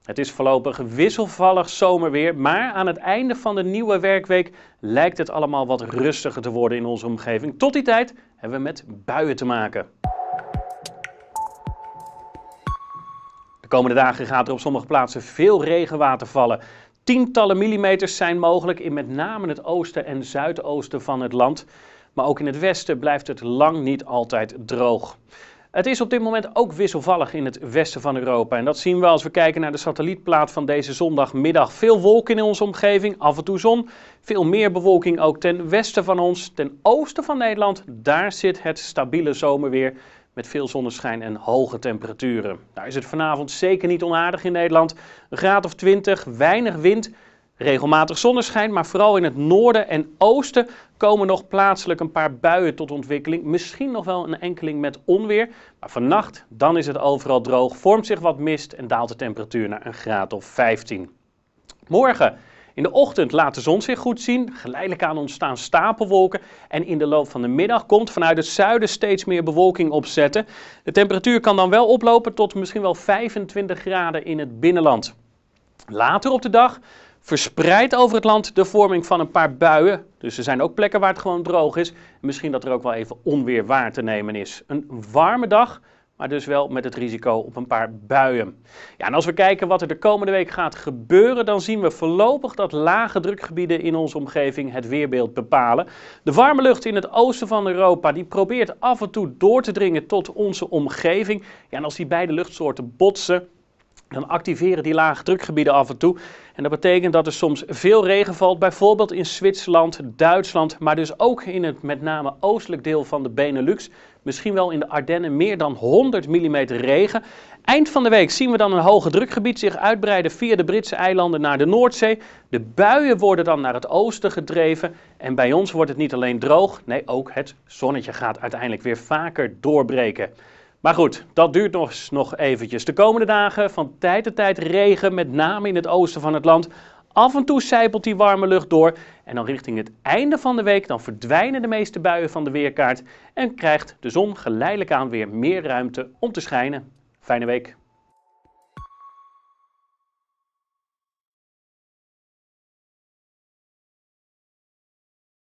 Het is voorlopig wisselvallig zomerweer, maar aan het einde van de nieuwe werkweek lijkt het allemaal wat rustiger te worden in onze omgeving. Tot die tijd hebben we met buien te maken. De komende dagen gaat er op sommige plaatsen veel regenwater vallen. Tientallen millimeters zijn mogelijk in met name het oosten en zuidoosten van het land. Maar ook in het westen blijft het lang niet altijd droog. Het is op dit moment ook wisselvallig in het westen van Europa. En dat zien we als we kijken naar de satellietplaat van deze zondagmiddag. Veel wolken in onze omgeving, af en toe zon. Veel meer bewolking ook ten westen van ons, ten oosten van Nederland. Daar zit het stabiele zomerweer met veel zonneschijn en hoge temperaturen. Daar is het vanavond zeker niet onaardig in Nederland. Een graad of 20, weinig wind. Regelmatig zonneschijn, maar vooral in het noorden en oosten komen nog plaatselijk een paar buien tot ontwikkeling. Misschien nog wel een enkeling met onweer. Maar vannacht, dan is het overal droog, vormt zich wat mist en daalt de temperatuur naar een graad of 15. Morgen in de ochtend laat de zon zich goed zien. Geleidelijk aan ontstaan stapelwolken. En in de loop van de middag komt vanuit het zuiden steeds meer bewolking opzetten. De temperatuur kan dan wel oplopen tot misschien wel 25 graden in het binnenland. Later op de dag verspreid over het land de vorming van een paar buien. Dus er zijn ook plekken waar het gewoon droog is. Misschien dat er ook wel even onweer waar te nemen is. Een warme dag, maar dus wel met het risico op een paar buien. Ja, en als we kijken wat er de komende week gaat gebeuren, dan zien we voorlopig dat lage drukgebieden in onze omgeving het weerbeeld bepalen. De warme lucht in het oosten van Europa, die probeert af en toe door te dringen tot onze omgeving. Ja, en als die beide luchtsoorten botsen, dan activeren die lage drukgebieden af en toe. En dat betekent dat er soms veel regen valt, bijvoorbeeld in Zwitserland, Duitsland, maar dus ook in het met name oostelijk deel van de Benelux. Misschien wel in de Ardennen meer dan 100 mm regen. Eind van de week zien we dan een hoge drukgebied zich uitbreiden via de Britse eilanden naar de Noordzee. De buien worden dan naar het oosten gedreven. En bij ons wordt het niet alleen droog, nee ook het zonnetje gaat uiteindelijk weer vaker doorbreken. Maar goed, dat duurt nog, nog eventjes. De komende dagen van tijd tot tijd regen, met name in het oosten van het land. Af en toe sijpelt die warme lucht door en dan richting het einde van de week dan verdwijnen de meeste buien van de weerkaart en krijgt de zon geleidelijk aan weer meer ruimte om te schijnen. Fijne week.